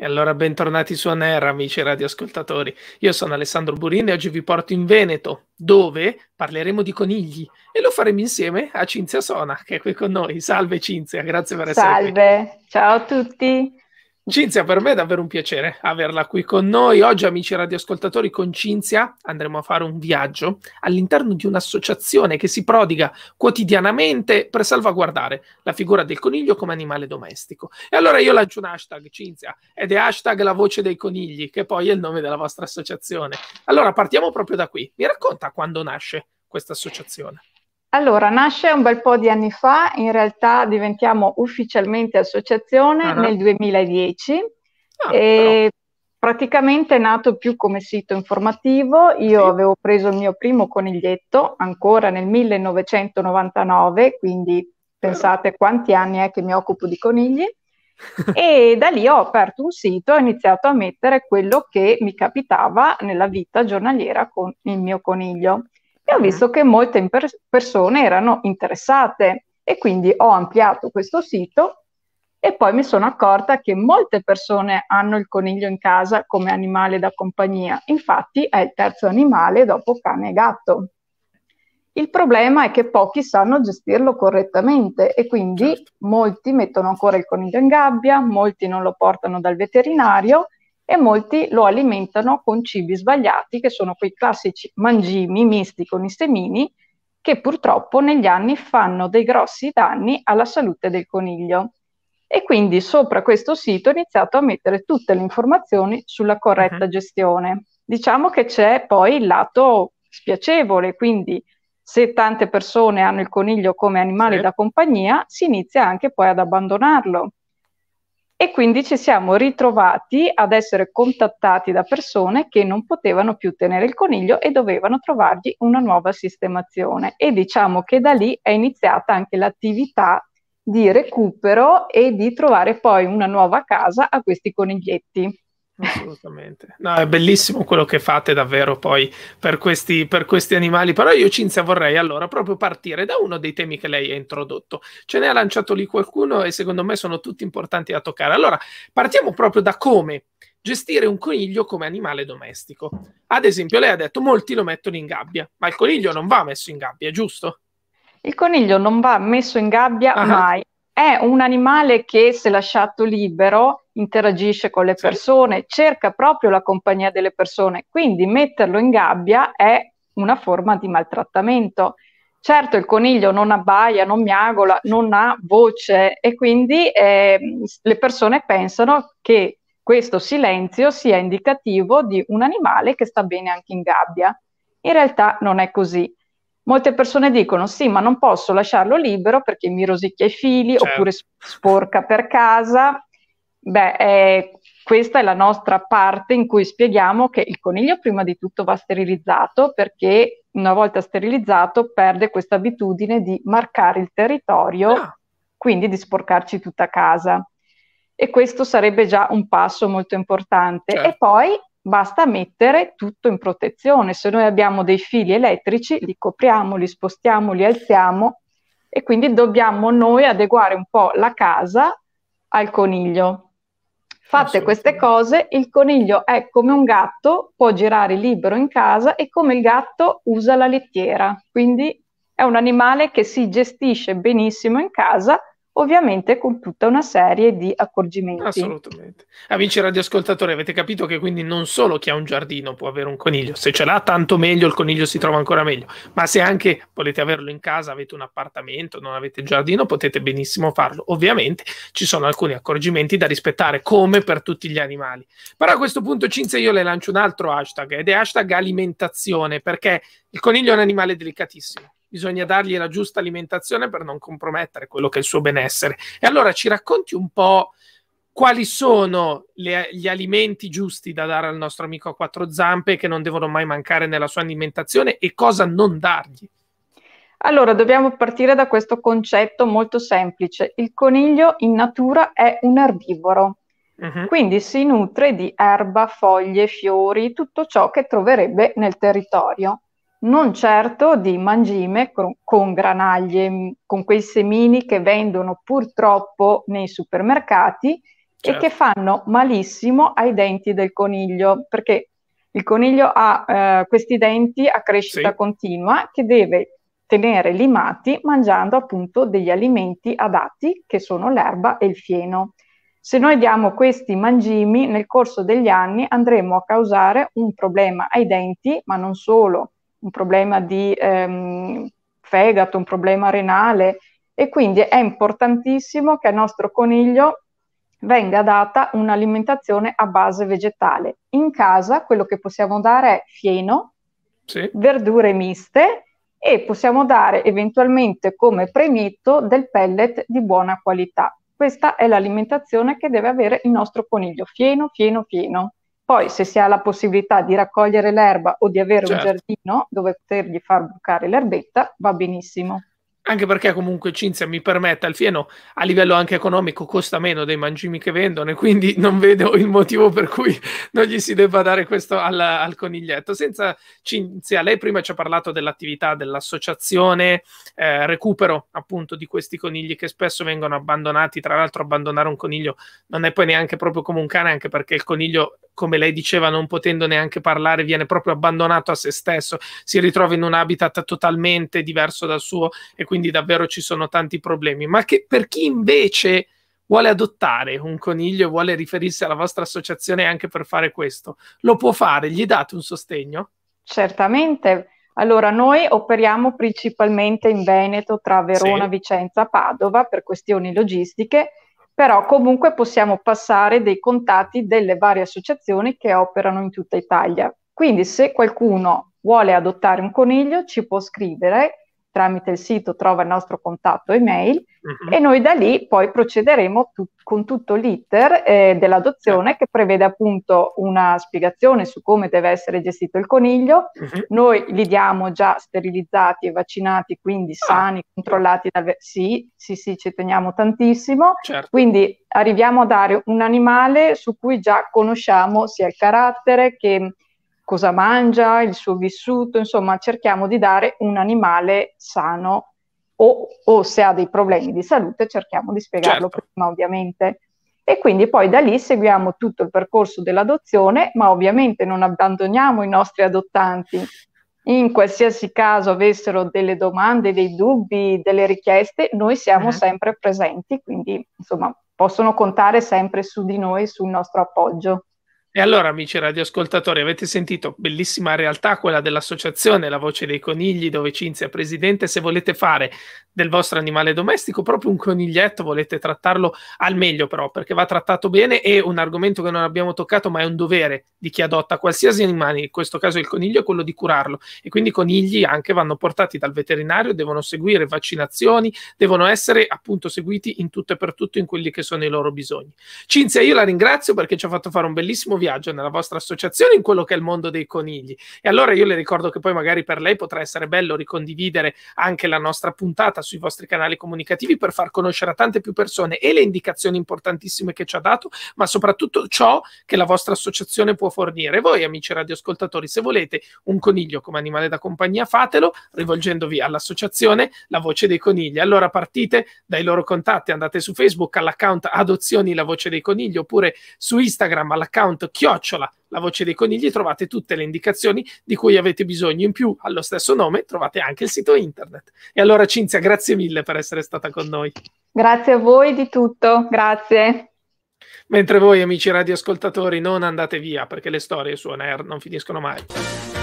E allora bentornati su Anerra, amici radioascoltatori. Io sono Alessandro Burini e oggi vi porto in Veneto, dove parleremo di conigli e lo faremo insieme a Cinzia Sona, che è qui con noi. Salve Cinzia, grazie per Salve. essere qui. Salve, ciao a tutti. Cinzia, per me è davvero un piacere averla qui con noi. Oggi, amici radioascoltatori, con Cinzia andremo a fare un viaggio all'interno di un'associazione che si prodiga quotidianamente per salvaguardare la figura del coniglio come animale domestico. E allora io lancio un hashtag, Cinzia, ed è hashtag la voce dei conigli, che poi è il nome della vostra associazione. Allora partiamo proprio da qui. Mi racconta quando nasce questa associazione? Allora, nasce un bel po' di anni fa, in realtà diventiamo ufficialmente associazione uh-huh. nel 2010 ah, e praticamente è nato più come sito informativo. Io sì. avevo preso il mio primo coniglietto ancora nel 1999, quindi pensate quanti anni è che mi occupo di conigli. e da lì ho aperto un sito e ho iniziato a mettere quello che mi capitava nella vita giornaliera con il mio coniglio e ho visto che molte imper- persone erano interessate e quindi ho ampliato questo sito e poi mi sono accorta che molte persone hanno il coniglio in casa come animale da compagnia, infatti è il terzo animale dopo cane e gatto. Il problema è che pochi sanno gestirlo correttamente e quindi certo. molti mettono ancora il coniglio in gabbia, molti non lo portano dal veterinario e molti lo alimentano con cibi sbagliati che sono quei classici mangimi misti con i semini che purtroppo negli anni fanno dei grossi danni alla salute del coniglio. E quindi sopra questo sito ho iniziato a mettere tutte le informazioni sulla corretta uh-huh. gestione. Diciamo che c'è poi il lato spiacevole, quindi se tante persone hanno il coniglio come animale sì. da compagnia, si inizia anche poi ad abbandonarlo e quindi ci siamo ritrovati ad essere contattati da persone che non potevano più tenere il coniglio e dovevano trovargli una nuova sistemazione e diciamo che da lì è iniziata anche l'attività di recupero e di trovare poi una nuova casa a questi coniglietti assolutamente. No, è bellissimo quello che fate davvero poi per questi, per questi, animali, però io Cinzia vorrei allora proprio partire da uno dei temi che lei ha introdotto. Ce ne ha lanciato lì qualcuno e secondo me sono tutti importanti da toccare. Allora, partiamo proprio da come gestire un coniglio come animale domestico. Ad esempio, lei ha detto molti lo mettono in gabbia, ma il coniglio non va messo in gabbia, giusto? Il coniglio non va messo in gabbia ah. mai. È un animale che se lasciato libero interagisce con le persone, cerca proprio la compagnia delle persone, quindi metterlo in gabbia è una forma di maltrattamento. Certo il coniglio non abbaia, non miagola, non ha voce e quindi eh, le persone pensano che questo silenzio sia indicativo di un animale che sta bene anche in gabbia. In realtà non è così. Molte persone dicono sì, ma non posso lasciarlo libero perché mi rosicchia i fili certo. oppure sporca per casa Beh, eh, questa è la nostra parte in cui spieghiamo che il coniglio prima di tutto va sterilizzato perché una volta sterilizzato perde questa abitudine di marcare il territorio, ah. quindi di sporcarci tutta casa. E questo sarebbe già un passo molto importante. Certo. E poi basta mettere tutto in protezione. Se noi abbiamo dei fili elettrici, li copriamo, li spostiamo, li alziamo e quindi dobbiamo noi adeguare un po' la casa al coniglio. Fatte queste cose, il coniglio è come un gatto, può girare libero in casa e come il gatto usa la lettiera. Quindi è un animale che si gestisce benissimo in casa ovviamente con tutta una serie di accorgimenti. Assolutamente. Amici radioascoltatori, avete capito che quindi non solo chi ha un giardino può avere un coniglio, se ce l'ha tanto meglio, il coniglio si trova ancora meglio, ma se anche volete averlo in casa, avete un appartamento, non avete il giardino, potete benissimo farlo. Ovviamente ci sono alcuni accorgimenti da rispettare, come per tutti gli animali. Però a questo punto, Cinzia, io le lancio un altro hashtag, ed è hashtag alimentazione, perché il coniglio è un animale delicatissimo bisogna dargli la giusta alimentazione per non compromettere quello che è il suo benessere. E allora ci racconti un po' quali sono le, gli alimenti giusti da dare al nostro amico a quattro zampe che non devono mai mancare nella sua alimentazione e cosa non dargli. Allora, dobbiamo partire da questo concetto molto semplice. Il coniglio in natura è un erbivoro, uh-huh. quindi si nutre di erba, foglie, fiori, tutto ciò che troverebbe nel territorio non certo di mangime con, con, granaglie, mm, con quei semini che vendono purtroppo nei supermercati certo. e che certo. fanno malissimo ai denti del coniglio, perché il coniglio ha eh, questi denti a crescita sì. continua che deve tenere limati mangiando appunto degli alimenti adatti che sono l'erba e il fieno. Se noi diamo questi mangimi nel corso degli anni andremo a causare un problema ai denti, ma non solo, un problema di ehm, fegato, un problema renale e quindi è importantissimo che al nostro coniglio venga data un'alimentazione a base vegetale. In casa quello che possiamo dare è fieno, sì. verdure miste e possiamo dare eventualmente come premito del pellet di buona qualità. Questa è l'alimentazione che deve avere il nostro coniglio, fieno, fieno, fieno. Poi se si ha la possibilità di raccogliere l'erba o di avere certo. un giardino dove potergli far bucare l'erbetta, va benissimo. Anche perché comunque Cinzia mi permette, il fieno a livello anche economico costa meno dei mangimi che vendono e quindi non vedo il motivo per cui non gli si debba dare questo al, al coniglietto. Senza Cinzia, lei prima ci ha parlato dell'attività dell'associazione eh, recupero appunto di questi conigli che spesso vengono abbandonati, tra l'altro abbandonare un coniglio non è poi neanche proprio come un cane anche perché il coniglio come lei diceva, non potendo neanche parlare, viene proprio abbandonato a se stesso, si ritrova in un habitat totalmente diverso dal suo e quindi davvero ci sono tanti problemi. Ma che per chi invece vuole adottare un coniglio e vuole riferirsi alla vostra associazione anche per fare questo, lo può fare, gli date un sostegno? Certamente. Allora, noi operiamo principalmente in Veneto tra Verona, sì. Vicenza, Padova per questioni logistiche però comunque possiamo passare dei contatti delle varie associazioni che operano in tutta Italia. Quindi se qualcuno vuole adottare un coniglio ci può scrivere tramite il sito trova il nostro contatto email uh-huh. e noi da lì poi procederemo tu- con tutto l'iter eh, dell'adozione uh-huh. che prevede appunto una spiegazione su come deve essere gestito il coniglio. Uh-huh. Noi li diamo già sterilizzati e vaccinati, quindi ah. sani, controllati Dal Ve- sì, sì, sì, ci teniamo tantissimo. Certo. Quindi arriviamo a dare un animale su cui già conosciamo sia il carattere che cosa mangia, il suo vissuto, insomma cerchiamo di dare un animale sano o, o se ha dei problemi di salute cerchiamo di spiegarlo certo. prima ovviamente. E quindi poi da lì seguiamo tutto il percorso dell'adozione, ma ovviamente non abbandoniamo i nostri adottanti. In qualsiasi caso avessero delle domande, dei dubbi, delle richieste, noi siamo uh-huh. sempre presenti, quindi insomma possono contare sempre su di noi, sul nostro appoggio. E allora, amici radioascoltatori, avete sentito bellissima realtà quella dell'associazione La Voce dei Conigli, dove Cinzia è Presidente, se volete fare del vostro animale domestico proprio un coniglietto, volete trattarlo al meglio però, perché va trattato bene e un argomento che non abbiamo toccato, ma è un dovere di chi adotta qualsiasi animale, in questo caso il coniglio, è quello di curarlo. E quindi i conigli anche vanno portati dal veterinario, devono seguire vaccinazioni, devono essere appunto seguiti in tutto e per tutto in quelli che sono i loro bisogni. Cinzia, io la ringrazio perché ci ha fatto fare un bellissimo viaggio viaggio nella vostra associazione in quello che è il mondo dei conigli. E allora io le ricordo che poi magari per lei potrà essere bello ricondividere anche la nostra puntata sui vostri canali comunicativi per far conoscere a tante più persone e le indicazioni importantissime che ci ha dato, ma soprattutto ciò che la vostra associazione può fornire. Voi, amici radioascoltatori, se volete un coniglio come animale da compagnia, fatelo rivolgendovi all'associazione La Voce dei Conigli. Allora partite dai loro contatti, andate su Facebook all'account Adozioni La Voce dei Conigli oppure su Instagram all'account chiocciola la voce dei conigli trovate tutte le indicazioni di cui avete bisogno. In più, allo stesso nome, trovate anche il sito internet. E allora, Cinzia, grazie mille per essere stata con noi. Grazie a voi di tutto, grazie. Mentre voi, amici radioascoltatori, non andate via perché le storie su On Air non finiscono mai.